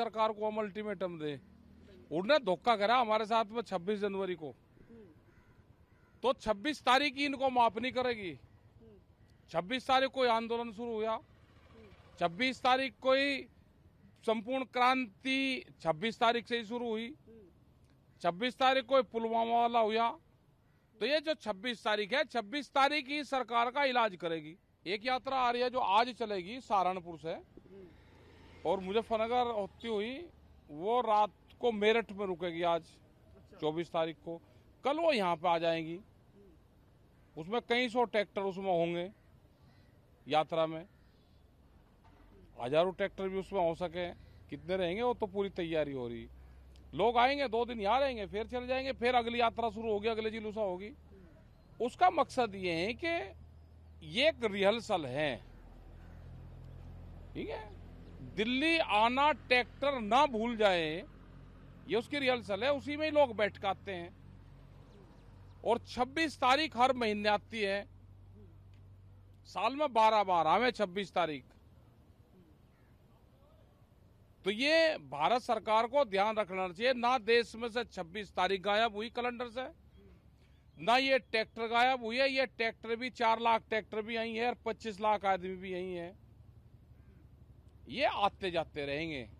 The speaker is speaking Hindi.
सरकार को हम अल्टीमेटम दें उन्होंने धोखा करा हमारे साथ में 26 जनवरी को तो 26 तारीख ही इनको माफ नहीं करेगी 26 तारीख को आंदोलन शुरू हुआ 26 तारीख को ही संपूर्ण क्रांति 26 तारीख से ही शुरू हुई 26 तारीख को पुलवामा वाला हुआ तो ये जो 26 तारीख है 26 तारीख ही सरकार का इलाज करेगी एक यात्रा आ रही है जो आज चलेगी सहारनपुर से और मुजफ्फरनगर होती हुई वो रात को मेरठ में रुकेगी आज चौबीस तारीख को कल वो यहाँ पे आ जाएंगी उसमें कई सौ ट्रैक्टर उसमें होंगे यात्रा में हजारों ट्रैक्टर भी उसमें हो सके कितने रहेंगे वो तो पूरी तैयारी हो रही लोग आएंगे दो दिन यहाँ रहेंगे फिर चले जाएंगे फिर अगली यात्रा शुरू होगी अगले से होगी उसका मकसद ये है कि ये एक रिहर्सल है ठीक है दिल्ली आना ट्रैक्टर ना भूल जाए ये उसकी रिहर्सल है उसी में ही लोग बैठ आते हैं और 26 तारीख हर महीने आती है साल में बारह बार आवे 26 तारीख तो ये भारत सरकार को ध्यान रखना चाहिए ना देश में से 26 तारीख गायब हुई कैलेंडर से ना ये ट्रैक्टर गायब हुई है ये ट्रैक्टर भी चार लाख ट्रैक्टर भी आई है और पच्चीस लाख आदमी भी यही है ये आते जाते रहेंगे